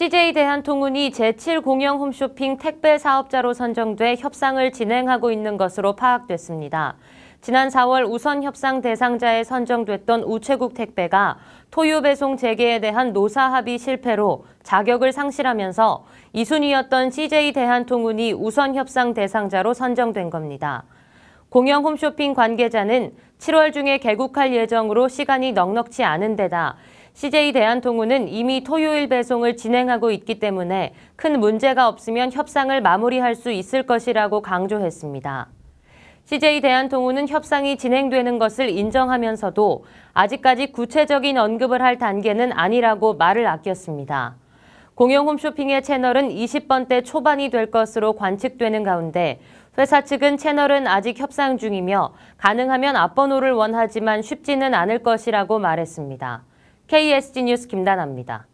CJ 대한통운이 제7공영 홈쇼핑 택배 사업자로 선정돼 협상을 진행하고 있는 것으로 파악됐습니다. 지난 4월 우선 협상 대상자에 선정됐던 우체국 택배가 토유 배송 재개에 대한 노사 합의 실패로 자격을 상실하면서 2순위였던 CJ 대한통운이 우선 협상 대상자로 선정된 겁니다. 공영 홈쇼핑 관계자는 7월 중에 개국할 예정으로 시간이 넉넉치 않은 데다 CJ 대한통운은 이미 토요일 배송을 진행하고 있기 때문에 큰 문제가 없으면 협상을 마무리할 수 있을 것이라고 강조했습니다. CJ 대한통운은 협상이 진행되는 것을 인정하면서도 아직까지 구체적인 언급을 할 단계는 아니라고 말을 아꼈습니다. 공영 홈쇼핑의 채널은 20번대 초반이 될 것으로 관측되는 가운데 회사 측은 채널은 아직 협상 중이며 가능하면 앞번호를 원하지만 쉽지는 않을 것이라고 말했습니다. KSG 뉴스 김단나입니다